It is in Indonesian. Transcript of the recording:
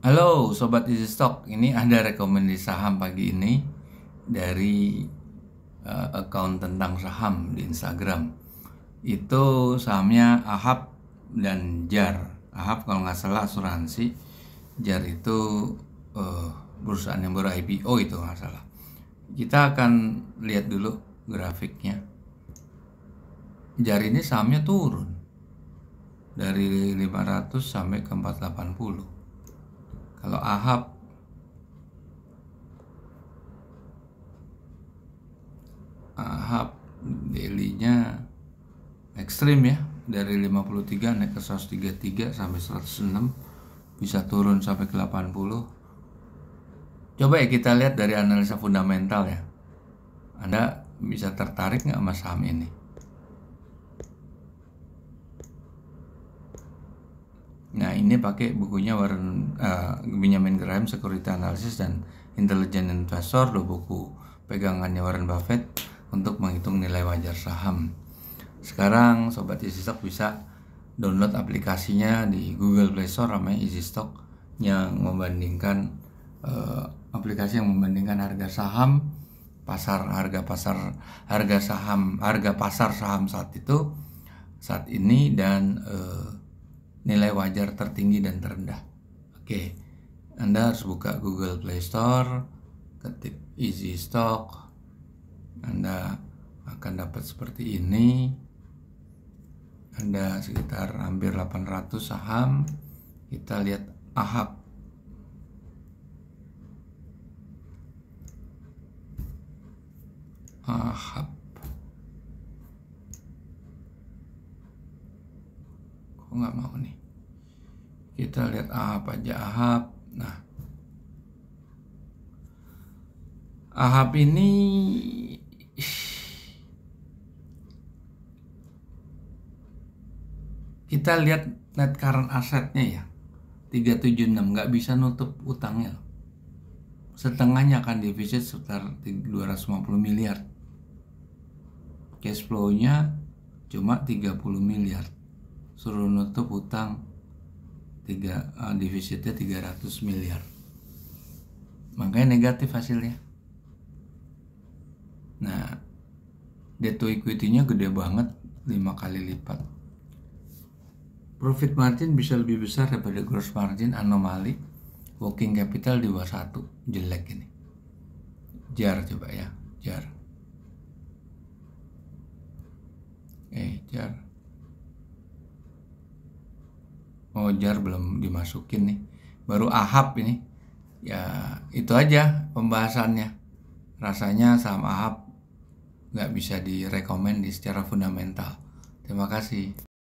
Halo Sobat Easy Stock, ini ada rekomendasi saham pagi ini dari uh, account tentang saham di Instagram. Itu sahamnya Ahab dan JAR. Ahab kalau nggak salah asuransi, JAR itu uh, perusahaan yang baru IPO itu nggak salah. Kita akan lihat dulu grafiknya. JAR ini sahamnya turun dari 500 sampai ke 480 kalau Ahab Ahab delinya ekstrim ya dari 53 naik ke 133 sampai 106 bisa turun sampai ke 80 coba ya kita lihat dari analisa fundamental ya Anda bisa tertarik nggak sama saham ini nah ini pakai bukunya Warren uh, Benjamin Graham Security Analysis dan Intelligent Investor dua buku pegangannya Warren Buffett untuk menghitung nilai wajar saham. Sekarang sobat Easy Stock bisa download aplikasinya di Google Play Store namanya Easy Stock yang membandingkan uh, aplikasi yang membandingkan harga saham pasar harga pasar harga saham harga pasar saham saat itu saat ini dan uh, nilai wajar tertinggi dan terendah. Oke, Anda harus buka Google Play Store, ketik Easy Stock. Anda akan dapat seperti ini. Anda sekitar hampir 800 saham. Kita lihat Ahab. Ahab. Kok nggak mau nih? Kita lihat Ahab aja Ahab. Nah, Ahab ini kita lihat net current asetnya ya 376 nggak bisa nutup utangnya setengahnya akan defisit sekitar 250 miliar cash flow-nya cuma 30 miliar suruh nutup utang tiga uh, defisitnya 300 miliar makanya negatif hasilnya nah debt to equity-nya gede banget lima kali lipat profit margin bisa lebih besar daripada gross margin anomali working capital di bawah satu jelek ini jar coba ya jar eh jar Mojar belum dimasukin nih baru Ahab ini ya itu aja pembahasannya rasanya saham Ahab nggak bisa direkomend secara fundamental terima kasih